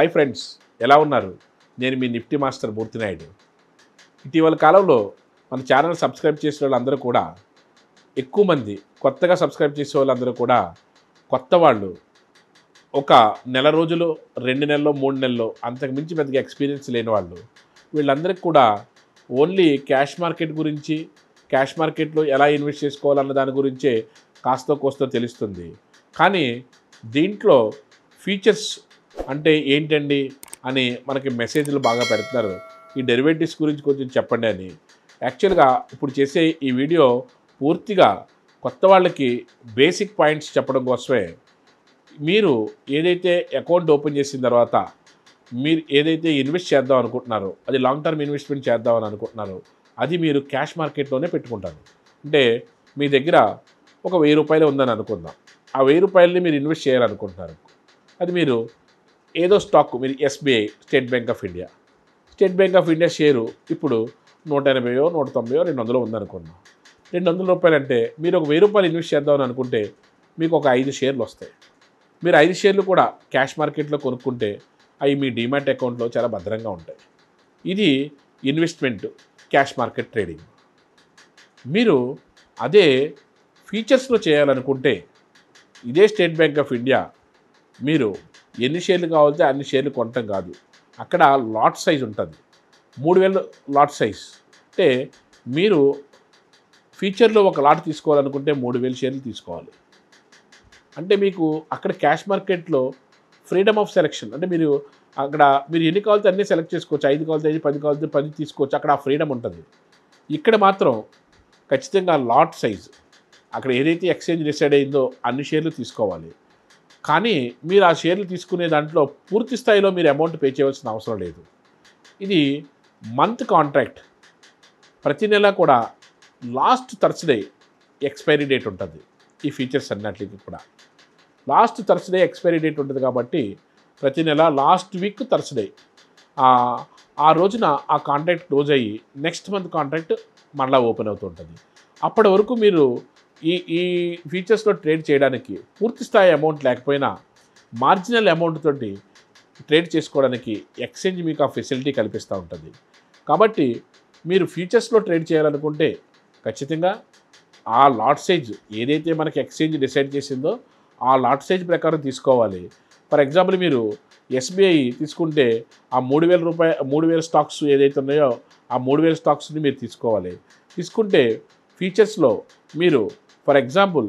Hi friends ఎలా ఉన్నారు నేను మీ నిఫ్టీ మాస్టర్ మూర్తినాయుడు ఇటీవల కాలంలో మన ఛానల్ సబ్స్క్రైబ్ చేసిన వాళ్ళందరూ కూడా ఎక్కువ మంది కొత్తగా సబ్స్క్రైబ్ చేసే వాళ్ళందరూ కూడా కొత్త వాళ్ళు ఒక నెల రోజులు రెండు నెలలో మూడు నెలలో అంతకు మించి పెద్దగా ఎక్స్పీరియన్స్ లేని వాళ్ళు వీళ్ళందరికీ కూడా ఓన్లీ క్యాష్ మార్కెట్ గురించి క్యాష్ మార్కెట్లో ఎలా ఇన్వెస్ట్ చేసుకోవాలన్న దాని గురించే కాస్తో కోస్తో తెలుస్తుంది కానీ దీంట్లో ఫీచర్స్ అంటే ఏంటండి అని మనకి మెసేజ్లు బాగా పెడుతున్నారు ఈ డెరివేటివ్స్ గురించి కొంచెం చెప్పండి అని యాక్చువల్గా ఇప్పుడు చేసే ఈ వీడియో పూర్తిగా కొత్త వాళ్ళకి బేసిక్ పాయింట్స్ చెప్పడం కోసమే మీరు ఏదైతే అకౌంట్ ఓపెన్ చేసిన తర్వాత మీరు ఏదైతే ఇన్వెస్ట్ చేద్దాం అనుకుంటున్నారో అది లాంగ్ టర్మ్ ఇన్వెస్ట్మెంట్ చేద్దామని అనుకుంటున్నారో అది మీరు క్యాష్ మార్కెట్లోనే పెట్టుకుంటారు అంటే మీ దగ్గర ఒక వెయ్యి రూపాయలు ఉందని అనుకుందాం ఆ వెయ్యి రూపాయలని మీరు ఇన్వెస్ట్ చేయాలనుకుంటున్నారు అది మీరు ఏదో స్టాక్ మీరు SBI state bank of India state bank of India share ఇప్పుడు నూట ఎనభైయో నూట తొంభైయో రెండు వందలు ఉందనుకున్నాం రెండు వందల రూపాయలు అంటే మీరు ఒక వెయ్యి రూపాయలు ఇన్వెస్ట్ చేద్దామని అనుకుంటే మీకు ఒక ఐదు షేర్లు వస్తాయి మీరు ఐదు షేర్లు కూడా క్యాష్ మార్కెట్లో కొనుక్కుంటే అవి మీ డిమాట్ అకౌంట్లో చాలా భద్రంగా ఉంటాయి ఇది ఇన్వెస్ట్మెంట్ క్యాష్ మార్కెట్ ట్రేడింగ్ మీరు అదే ఫీచర్స్లో చేయాలనుకుంటే ఇదే స్టేట్ బ్యాంక్ ఆఫ్ ఇండియా మీరు ఎన్ని షేర్లు కావాలితే అన్ని షేర్లు కొనటం కాదు అక్కడ లాట్ సైజ్ ఉంటుంది మూడు వేలు లాట్ సైజ్ అంటే మీరు ఫ్యూచర్లో ఒక లాట్ తీసుకోవాలనుకుంటే మూడు వేలు షేర్లు తీసుకోవాలి అంటే మీకు అక్కడ క్యాష్ మార్కెట్లో ఫ్రీడమ్ ఆఫ్ సెలెక్షన్ అంటే మీరు అక్కడ మీరు ఎన్ని కావాలితే అన్నీ సెలెక్ట్ చేసుకోవచ్చు ఐదు కావాలితే ఐదు పది కావాలితే పది తీసుకోవచ్చు అక్కడ ఆ ఫ్రీడమ్ ఉంటుంది ఇక్కడ మాత్రం ఖచ్చితంగా లాట్ సైజ్ అక్కడ ఏదైతే ఎక్స్చేంజ్ డిసైడ్ అయిందో అన్ని షేర్లు తీసుకోవాలి కానీ మీరు ఆ షేర్లు తీసుకునే దాంట్లో పూర్తి స్థాయిలో మీరు అమౌంట్ పే చేయవలసిన అవసరం లేదు ఇది మంత్ కాంట్రాక్ట్ ప్రతి నెల కూడా లాస్ట్ థర్స్డే ఎక్స్పైరీ డేట్ ఉంటుంది ఈ ఫీచర్స్ అన్నట్లయితే కూడా లాస్ట్ థర్స్డే ఎక్స్పైరీ డేట్ ఉంటుంది కాబట్టి ప్రతి నెల లాస్ట్ వీక్ థర్స్డే ఆ రోజున ఆ కాంట్రాక్ట్ క్లోజ్ అయ్యి నెక్స్ట్ మంత్ కాంట్రాక్ట్ మళ్ళీ ఓపెన్ అవుతుంటుంది అప్పటి వరకు మీరు ఈ ఈ ఫీచర్స్లో ట్రేడ్ చేయడానికి పూర్తి స్థాయి అమౌంట్ లేకపోయినా మార్జినల్ అమౌంట్ తోటి ట్రేడ్ చేసుకోవడానికి ఎక్స్చేంజ్ మీకు ఆ ఫెసిలిటీ కల్పిస్తూ ఉంటుంది కాబట్టి మీరు ఫ్యూచర్స్లో ట్రేడ్ చేయాలనుకుంటే ఖచ్చితంగా ఆ లాట్ సైజ్ ఏదైతే మనకి ఎక్స్చేంజ్ డిసైడ్ చేసిందో ఆ లాట్ సైజ్ ప్రకారం తీసుకోవాలి ఫర్ ఎగ్జాంపుల్ మీరు ఎస్బీఐ తీసుకుంటే ఆ మూడు వేల రూపాయ మూడు వేల స్టాక్స్ ఏదైతే ఉన్నాయో ఆ మూడు వేల స్టాక్స్ని మీరు తీసుకోవాలి తీసుకుంటే ఫీచర్స్లో మీరు ఫర్ ఎగ్జాంపుల్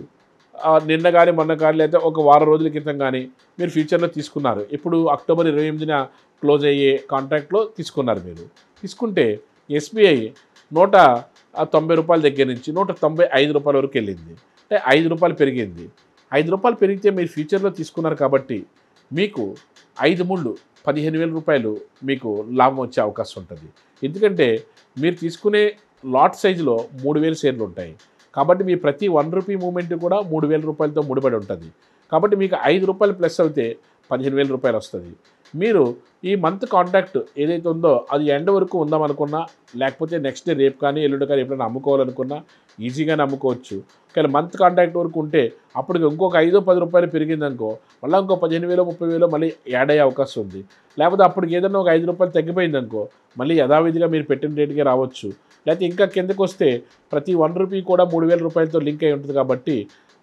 నిన్న కానీ మొన్న కానీ లేదా ఒక వారం రోజుల క్రితం కానీ మీరు ఫ్యూచర్లో తీసుకున్నారు ఇప్పుడు అక్టోబర్ ఇరవై ఎనిమిదిన క్లోజ్ అయ్యే కాంట్రాక్ట్లో తీసుకున్నారు మీరు తీసుకుంటే ఎస్బీఐ నూట తొంభై రూపాయల దగ్గర నుంచి నూట తొంభై ఐదు రూపాయల వరకు వెళ్ళింది అంటే ఐదు రూపాయలు పెరిగింది ఐదు రూపాయలు పెరిగితే మీరు ఫ్యూచర్లో తీసుకున్నారు కాబట్టి మీకు ఐదు ముళ్ళు పదిహేను వేల రూపాయలు మీకు లాభం వచ్చే అవకాశం ఉంటుంది ఎందుకంటే మీరు తీసుకునే లాట్ సైజులో మూడు వేలు షేర్లు ఉంటాయి కాబట్టి మీ ప్రతి వన్ రూపీ మూమెంట్ కూడా మూడు వేల రూపాయలతో ముడిపడి ఉంటుంది కాబట్టి మీకు ఐదు రూపాయలు ప్లస్ అయితే పదిహేను వేల రూపాయలు వస్తుంది మీరు ఈ మంత్ కాంట్రాక్ట్ ఏదైతే ఉందో అది ఎండ్ వరకు ఉందామనుకున్నా లేకపోతే నెక్స్ట్ డే రేపు కానీ ఎల్లుండి కానీ ఎప్పుడైనా అమ్ముకోవాలనుకున్నా ఈజీగానే అమ్ముకోవచ్చు కానీ మంత్ కాంట్రాక్ట్ వరకు ఉంటే అప్పటికి ఇంకొక ఐదో పది రూపాయలు పెరిగిందనుకో మళ్ళీ ఇంకో పదిహేను వేలు ముప్పై వేలు మళ్ళీ యాడ్ అయ్యే అవకాశం ఉంది లేకపోతే అప్పటికి ఏదైనా ఒక ఐదు రూపాయలు తగ్గిపోయిందనుకో మళ్ళీ యథావిధిగా మీరు పెట్టిన రేటుకే రావచ్చు లేకపోతే ఇంకా కిందకు వస్తే ప్రతి వన్ రూపీ కూడా మూడు వేల రూపాయలతో లింక్ అయి ఉంటుంది కాబట్టి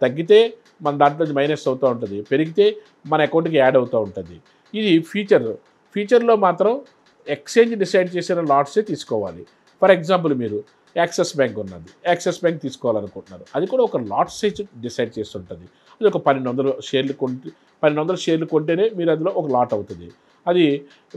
తగ్గితే మన దాంట్లో మైనస్ అవుతూ ఉంటుంది పెరిగితే మన అకౌంట్కి యాడ్ అవుతూ ఉంటుంది ఇది ఫీచర్ ఫీచర్లో మాత్రం ఎక్స్చేంజ్ డిసైడ్ చేసిన లాట్సే తీసుకోవాలి ఫర్ ఎగ్జాంపుల్ మీరు యాక్సిస్ బ్యాంక్ ఉన్నది యాక్సిస్ బ్యాంక్ తీసుకోవాలనుకుంటున్నారు అది కూడా ఒక లాట్ సైజ్ డిసైడ్ చేస్తుంటుంది అది ఒక పన్నెండు వందల షేర్లు కొంటే పన్నెండు వందల షేర్లు కొంటేనే మీరు అందులో ఒక లాట్ అవుతుంది అది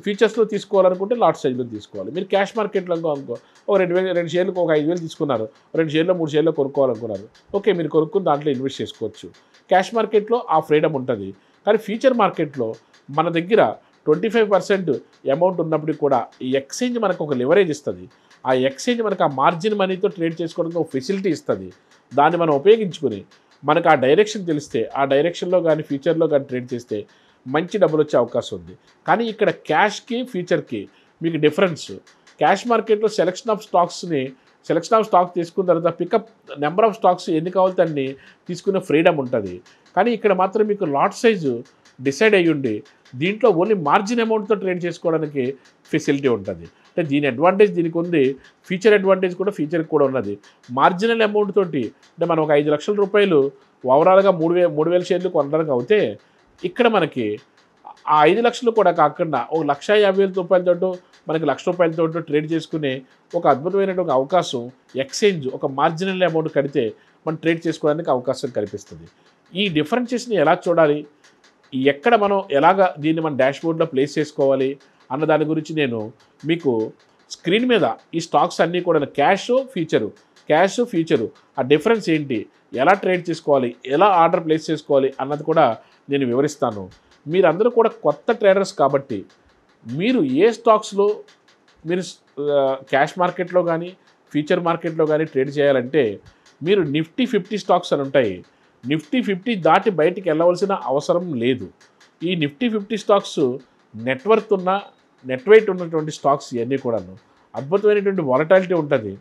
ఫ్యూచర్స్లో తీసుకోవాలనుకుంటే లాట్ సైజ్లో తీసుకోవాలి మీరు క్యాష్ మార్కెట్లో అనుకో ఒక రెండు వేలు రెండు షేర్లకు ఒక ఐదు వేలు తీసుకున్నారు రెండు షేర్లో మూడు షేర్లో కొనుక్కోవాలనుకున్నారు ఓకే మీరు కొనుక్కుని దాంట్లో ఇన్వెస్ట్ చేసుకోవచ్చు క్యాష్ మార్కెట్లో ఆ ఫ్రీడమ్ ఉంటుంది కానీ ఫ్యూచర్ మార్కెట్లో మన దగ్గర ట్వంటీ ఫైవ్ పర్సెంట్ అమౌంట్ ఉన్నప్పటికీ కూడా ఈ ఎక్స్చేంజ్ మనకు ఒక లివరేజ్ ఇస్తుంది ఆ ఎక్స్చేంజ్ మనకు ఆ మార్జిన్ మనీతో ట్రేడ్ చేసుకోవడానికి ఒక ఫెసిలిటీ ఇస్తుంది దాన్ని మనం ఉపయోగించుకుని మనకు ఆ డైరెక్షన్ తెలిస్తే ఆ డైరెక్షన్లో కానీ ఫ్యూచర్లో కానీ ట్రేడ్ చేస్తే మంచి డబ్బులు వచ్చే అవకాశం ఉంది కానీ ఇక్కడ క్యాష్కి ఫ్యూచర్కి మీకు డిఫరెన్స్ క్యాష్ మార్కెట్లో సెలక్షన్ ఆఫ్ స్టాక్స్ని సెలక్షన్ ఆఫ్ స్టాక్స్ తీసుకున్న తర్వాత పికప్ నెంబర్ ఆఫ్ స్టాక్స్ ఎన్ని అన్ని తీసుకునే ఫ్రీడమ్ ఉంటుంది కానీ ఇక్కడ మాత్రం మీకు లాట్ సైజు డిసైడ్ అయ్యి ఉండి దీంట్లో ఓన్లీ మార్జిన్ అమౌంట్తో ట్రేడ్ చేసుకోవడానికి ఫెసిలిటీ ఉంటుంది అంటే దీని అడ్వాంటేజ్ దీనికి ఉంది ఫీచర్ అడ్వాంటేజ్ కూడా ఫీచర్కి కూడా ఉన్నది మార్జినల్ అమౌంట్ తోటి అంటే మనం ఒక ఐదు లక్షల రూపాయలు ఓవరాల్గా మూడు వే మూడు వేల షేర్లు కొనడానికి అవుతే ఇక్కడ మనకి ఆ ఐదు లక్షలు కూడా కాకుండా ఓ లక్ష యాభై వేల రూపాయలతో మనకి లక్ష రూపాయలతో ట్రేడ్ చేసుకునే ఒక అద్భుతమైనటువంటి అవకాశం ఎక్స్చేంజ్ ఒక మార్జినల్ అమౌంట్ కడితే మనం ట్రేడ్ చేసుకోవడానికి అవకాశం కనిపిస్తుంది ఈ డిఫరెన్షియేషన్ ఎలా చూడాలి ఎక్కడ మనం ఎలాగ దీన్ని మన బోర్డ్లో ప్లేస్ చేసుకోవాలి అన్న దాని గురించి నేను మీకు స్క్రీన్ మీద ఈ స్టాక్స్ అన్నీ కూడా క్యాష్ ఫ్యూచరు క్యాష్ ఫ్యూచరు ఆ డిఫరెన్స్ ఏంటి ఎలా ట్రేడ్ చేసుకోవాలి ఎలా ఆర్డర్ ప్లేస్ చేసుకోవాలి అన్నది కూడా నేను వివరిస్తాను మీరందరూ కూడా కొత్త ట్రేడర్స్ కాబట్టి మీరు ఏ స్టాక్స్లో మీరు క్యాష్ మార్కెట్లో కానీ ఫ్యూచర్ మార్కెట్లో కానీ ట్రేడ్ చేయాలంటే మీరు నిఫ్టీ ఫిఫ్టీ స్టాక్స్ అని ఉంటాయి నిఫ్టీ ఫిఫ్టీ దాటి బయటికి వెళ్ళవలసిన అవసరం లేదు ఈ నిఫ్టీ ఫిఫ్టీ స్టాక్స్ నెట్వర్క్ ఉన్న నెట్వైట్ ఉన్నటువంటి స్టాక్స్ ఇవన్నీ కూడాను అద్భుతమైనటువంటి వాలటాలిటీ ఉంటుంది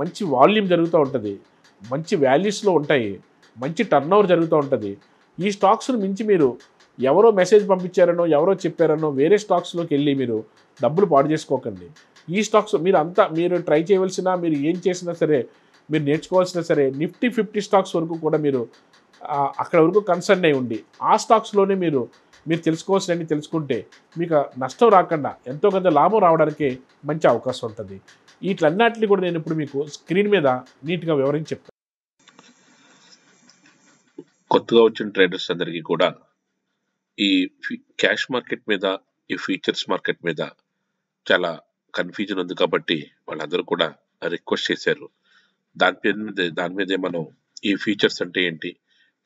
మంచి వాల్యూమ్ జరుగుతూ ఉంటుంది మంచి వాల్యూస్లో ఉంటాయి మంచి టర్న్ ఓవర్ జరుగుతూ ఉంటుంది ఈ స్టాక్స్ను మించి మీరు ఎవరో మెసేజ్ పంపించారనో ఎవరో చెప్పారనో వేరే స్టాక్స్లోకి వెళ్ళి మీరు డబ్బులు పాడు చేసుకోకండి ఈ స్టాక్స్ మీరు అంతా మీరు ట్రై చేయవలసిన మీరు ఏం చేసినా సరే మీరు నేర్చుకోవాల్సిన సరే నిఫ్టీ ఫిఫ్టీ స్టాక్స్ వరకు కూడా మీరు అక్కడ వరకు కన్సర్న్ అయి ఉండి ఆ స్టాక్స్లోనే మీరు మీరు తెలుసుకోవాల్సినవి తెలుసుకుంటే మీకు నష్టం రాకుండా ఎంతో కొంత లాభం రావడానికి మంచి అవకాశం ఉంటుంది వీటిలన్నిటిని కూడా నేను ఇప్పుడు మీకు స్క్రీన్ మీద నీట్గా వివరించి చెప్తాను కొత్తగా వచ్చిన ట్రేడర్స్ అందరికీ కూడా ఈ క్యాష్ మార్కెట్ మీద ఈ ఫ్యూచర్స్ మార్కెట్ మీద చాలా కన్ఫ్యూజన్ ఉంది కాబట్టి వాళ్ళందరూ కూడా రిక్వెస్ట్ చేశారు దాని మీద దాని మీదే మనం ఈ ఫ్యూచర్స్ అంటే ఏంటి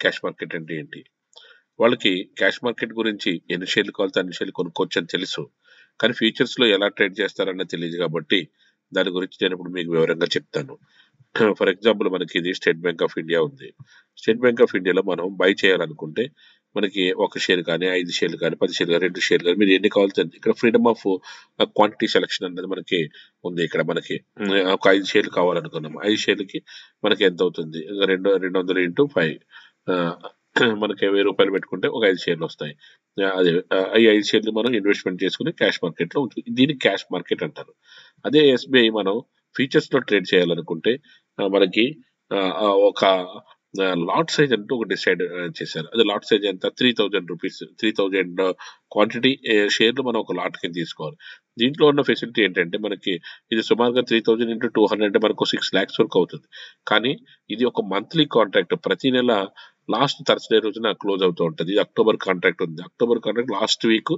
క్యాష్ మార్కెట్ అంటే ఏంటి వాళ్ళకి క్యాష్ మార్కెట్ గురించి ఎన్ని షేర్లు కావాలితే అన్ని షేర్లు కొనుక్కోవచ్చు అని తెలుసు కానీ ఫ్యూచర్స్లో ఎలా ట్రేడ్ చేస్తారన్నది తెలియదు కాబట్టి దాని గురించి నేను ఇప్పుడు మీకు వివరంగా చెప్తాను ఫర్ ఎగ్జాంపుల్ మనకి ఇది స్టేట్ బ్యాంక్ ఆఫ్ ఇండియా ఉంది స్టేట్ బ్యాంక్ ఆఫ్ ఇండియాలో మనం బై చేయాలనుకుంటే మనకి ఒక షేర్ కానీ ఐదు షేర్లు కానీ పది షేర్లు కానీ రెండు షేర్లు కానీ మీరు ఎన్ని కావాల్సింది ఇక్కడ ఫ్రీడమ్ ఆఫ్ క్వాంటిటీ సెలక్షన్ అనేది మనకి ఉంది ఇక్కడ మనకి hmm. uh, ఒక ఐదు షేర్లు కావాలనుకున్నాము ఐదు షేర్లకి మనకి ఎంత అవుతుంది రెండు రెండు వందలు ఇంటూ ఫైవ్ uh, మనకి వెయ్యి రూపాయలు పెట్టుకుంటే ఒక ఐదు షేర్లు వస్తాయి uh, అదే ఈ ఐదు షేర్లు మనం ఇన్వెస్ట్మెంట్ చేసుకుని క్యాష్ మార్కెట్లో ఉంటుంది దీన్ని క్యాష్ మార్కెట్ అంటారు అదే ఎస్బీఐ మనం ఫీచర్స్లో ట్రేడ్ చేయాలనుకుంటే మనకి ఒక లాట్ సైజ్ అంటూ ఒక డిసైడ్ చేశారు అది లాట్ సైజ్ ఎంత three thousand rupees three thousand quantity షేర్లు మనం ఒక లాట్ కింద తీసుకోవాలి దీంట్లో ఉన్న ఫెసిలిటీ ఏంటంటే మనకి ఇది సుమారుగా three thousand into two hundred అంటే మనకు సిక్స్ ల్యాక్స్ వరకు అవుతుంది కానీ ఇది ఒక మంత్లీ కాంట్రాక్ట్ ప్రతి నెల లాస్ట్ థర్స్డే రోజున క్లోజ్ అవుతూ ఉంటుంది ఇది అక్టోబర్ కాంట్రాక్ట్ ఉంది October contract last week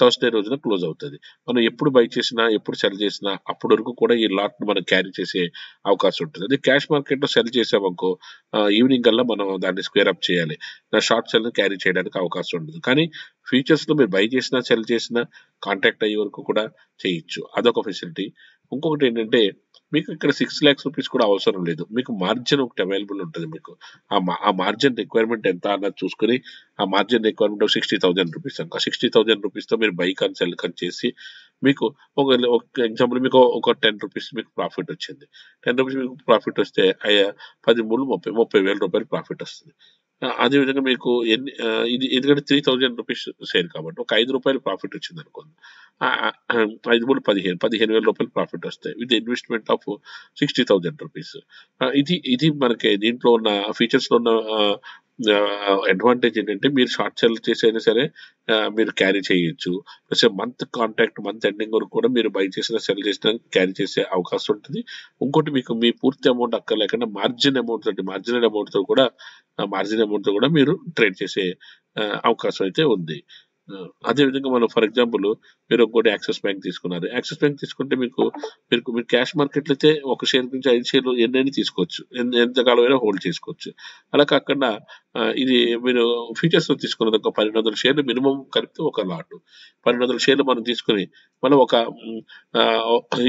Thursday రోజున క్లోజ్ అవుతుంది మనం ఎప్పుడు బై చేసినా ఎప్పుడు సెల్ చేసినా అప్పటి వరకు కూడా ఈ లాట్ను మనం క్యారీ చేసే అవకాశం ఉంటుంది అదే క్యాష్ మార్కెట్లో సెల్ చేసామనుకో ఈవినింగ్ కల్లా మనం దాన్ని స్క్వేర్ అప్ చేయాలి నా షార్ట్ సెల్ క్యారీ చేయడానికి అవకాశం ఉంటుంది కానీ లో మీరు బై చేసినా సెల్ చేసినా కాంటాక్ట్ అయ్యే వరకు కూడా చేయొచ్చు అదొక ఫెసిలిటీ ఇంకొకటి ఏంటంటే మీకు ఇక్కడ సిక్స్ ల్యాక్స్ రూపీస్ కూడా అవసరం లేదు మీకు మార్జిన్ ఒకటి అవైలబుల్ ఉంటుంది మీకు ఆ మార్జిన్ రిక్వైర్మెంట్ ఎంత అన్నది చూసుకుని ఆ margin requirement sixty thousand rupees అంక సిక్స్టీ థౌసండ్ రూపీస్తో మీరు బైక్ అని సెల్ కన్ చేసి మీకు ఒక ఎగ్జాంపుల్ మీకు ఒక టెన్ రూపీస్ మీకు ప్రాఫిట్ వచ్చింది టెన్ రూపీస్ మీకు ప్రాఫిట్ వస్తే పది మూడు ముప్పై ముప్పై వేల రూపాయలు ప్రాఫిట్ వస్తుంది అదేవిధంగా మీకు ఎన్ని ఇది ఎందుకంటే త్రీ థౌజండ్ రూపీస్ షేర్ కాబట్టి ఒక ఐదు రూపాయలు ప్రాఫిట్ వచ్చింది అనుకోండి ఐదు మూడు పదిహేను పదిహేను వేల రూపాయలు ప్రాఫిట్ వస్తాయి with investment of sixty thousand rupees ఇది ఇది మనకి దీంట్లో ఉన్న ఫీచర్స్లో ఉన్న అడ్వాంటేజ్ ఏంటంటే మీరు షార్ట్ సెల్ చేసైనా సరే మీరు క్యారీ చేయొచ్చు plus month contract month ending వరకు కూడా మీరు బై చేసిన సెల్ చేసిన క్యారీ చేసే అవకాశం ఉంటుంది ఇంకోటి మీకు మీ పూర్తి అమౌంట్ లేకుండా మార్జిన్ అమౌంట్ తోటి మార్జినల్ అమౌంట్తో కూడా మార్జిన్ అమౌంట్తో కూడా మీరు ట్రేడ్ చేసే అవకాశం అయితే ఉంది అదేవిధంగా మనం ఫర్ ఎగ్జాంపుల్ మీరు ఇంకోటి యాక్సిస్ బ్యాంక్ తీసుకున్నారు యాక్సిస్ బ్యాంక్ తీసుకుంటే మీకు మీరు మీరు క్యాష్ మార్కెట్లు అయితే ఒక షేర్ నుంచి ఐదు షేర్లు ఎన్నైనా తీసుకోవచ్చు ఎంతకాలమైనా హోల్డ్ చేసుకోవచ్చు అలా కాకుండా ఇది మీరు ఫ్యూచర్స్లో తీసుకున్నది ఒక పన్నెండు వందల షేర్లు మినిమం కలిపితే ఒక లాటు పన్నెండు వందల షేర్లు మనం తీసుకుని మనం ఒక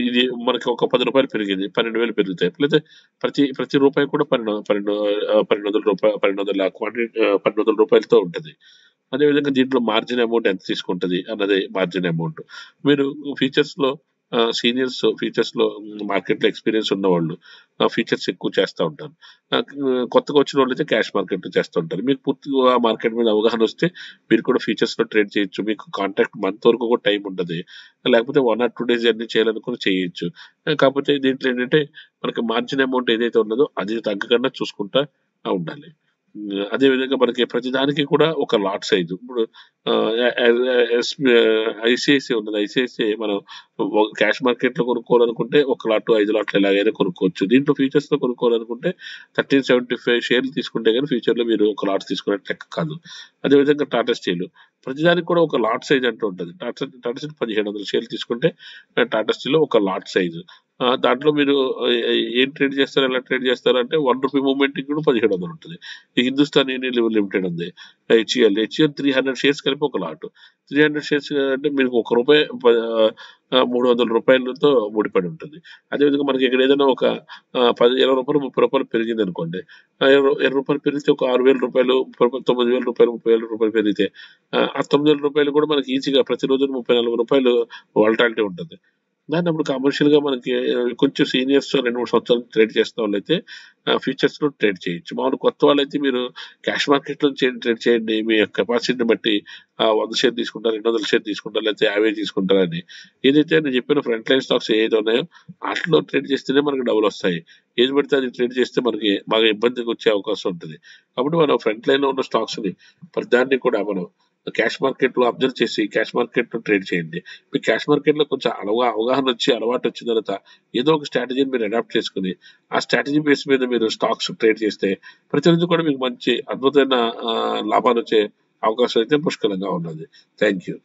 ఇది మనకి ఒక పది రూపాయలు పెరిగింది పన్నెండు వేలు పెరుగుతాయి లేదా ప్రతి ప్రతి రూపాయి కూడా పన్నెండు పన్నెండు పన్నెండు వందల రూపాయలు పన్నెండు వందల క్వాంటిటీ పన్నెండు వందల రూపాయలతో ఉంటుంది అదేవిధంగా దీంట్లో మార్జిన్ అమౌంట్ ఎంత తీసుకుంటుంది అన్నది మార్జిన్ అమౌంట్ మీరు ఫీచర్స్లో సీనియర్స్ ఫీచర్స్లో మార్కెట్లో ఎక్స్పీరియన్స్ ఉన్నవాళ్ళు ఫీచర్స్ ఎక్కువ చేస్తూ ఉంటారు కొత్తగా వచ్చిన వాళ్ళు అయితే క్యాష్ మార్కెట్ చేస్తూ ఉంటారు మీకు పూర్తిగా ఆ మార్కెట్ మీద అవగాహన వస్తే మీరు కూడా ఫీచర్స్లో ట్రేడ్ చేయొచ్చు మీకు కాంటాక్ట్ మంత్ వరకు కూడా టైం ఉంటుంది లేకపోతే one or two days journey చేయాలనుకుని చేయొచ్చు కాకపోతే దీంట్లో ఏంటంటే మనకి మార్జిన్ అమౌంట్ ఏదైతే ఉన్నదో అది తగ్గకుండా చూసుకుంటా ఉండాలి అదేవిధంగా మనకి ప్రతిదానికి కూడా ఒక లాట్ సైజు ఇప్పుడు ఐసిఐసిఐ ఉన్నది ఐసిఐసిఐ మనం క్యాష్ మార్కెట్లో కొనుక్కోవాలనుకుంటే ఒక లాట్ ఐదు లాట్లు ఎలాగైనా కొనుక్కోవచ్చు దీంట్లో ఫ్యూచర్స్లో కొనుక్కోవాలనుకుంటే థర్టీన్ సెవెంటీ ఫైవ్ షేర్లు తీసుకుంటే కానీ ఫ్యూచర్లో మీరు ఒక లాట్ తీసుకునే లెక్క కాదు అదేవిధంగా టాటా స్టీల్ ప్రతిదానికి కూడా ఒక లాట్ సైజ్ అంటూ ఉంటుంది టాటా టాటా స్టీల్ పదిహేను వందల షేర్లు తీసుకుంటే టాటా స్టీల్ ఒక లాట్ సైజు దాంట్లో మీరు ఏం ట్రేడ్ చేస్తారు ఎలా ట్రేడ్ చేస్తారు అంటే వన్ రూపీ మూమెంట్ కూడా పదిహేడు వందలు ఉంటుంది హిందుస్థాన్ యూనియన్ లిమిటెడ్ ఉంది HEL HEL three hundred shares కలిపి ఒక లాట్ త్రీ హండ్రెడ్ షేర్స్ అంటే మీకు ఒక రూపాయి మూడు వందల రూపాయలతో ముడిపడి ఉంటుంది అదేవిధంగా మనకి ఇక్కడ ఏదైనా ఒక పది ఇరవై రూపాయలు ముప్పై రూపాయలు పెరిగింది అనుకోండి ఇరవై రూపాయలు పెరిగితే ఒక ఆరు వేల రూపాయలు తొమ్మిది వేల రూపాయలు ముప్పై వేల రూపాయలు పెరిగితే ఆ తొమ్మిది వేల రూపాయలు కూడా మనకి ఈజీగా ప్రతిరోజు ముప్పై నలభై రూపాయలు వాలటాలిటీ ఉంటుంది దాన్ని అప్పుడు కమర్షియల్ గా మనకి కొంచెం సీనియర్స్ రెండు మూడు సంవత్సరాలు ట్రేడ్ చేసిన వాళ్ళైతే ఫ్యూచర్స్ లో ట్రేడ్ చేయొచ్చు మామూలు కొత్త వాళ్ళైతే మీరు క్యాష్ మార్కెట్ లో ట్రేడ్ చేయండి మీ కెపాసిటీని బట్టి వంద షేర్ తీసుకుంటారు రెండు వందల షేర్ తీసుకుంటారు లేకపోతే యాభై తీసుకుంటారని ఏదైతే నేను చెప్పిన ఫ్రంట్ లైన్ స్టాక్స్ ఏదైతే ఉన్నాయో వాటిలో ట్రేడ్ చేస్తేనే మనకి డబుల్ వస్తాయి ఏది పడితే అది ట్రేడ్ చేస్తే మనకి బాగా ఇబ్బందికి వచ్చే అవకాశం ఉంటుంది కాబట్టి మనం ఫ్రంట్ లైన్ లో ఉన్న స్టాక్స్ ని దాన్ని కూడా మనం క్యాష్ మార్కెట్లో అబ్జర్వ్ చేసి క్యాష్ మార్కెట్లో ట్రేడ్ చేయండి మీ క్యాష్ మార్కెట్లో కొంచెం అలవా అవగాహన వచ్చి అలవాటు వచ్చిన తర్వాత ఏదో ఒక స్ట్రాటజీని మీరు అడాప్ట్ చేసుకుని ఆ స్ట్రాటజీ బేస్ మీద మీరు స్టాక్స్ ట్రేడ్ చేస్తే ప్రతిరోజు కూడా మీకు మంచి అద్భుతమైన లాభాలు వచ్చే అవకాశం అయితే పుష్కలంగా ఉన్నది థ్యాంక్ యూ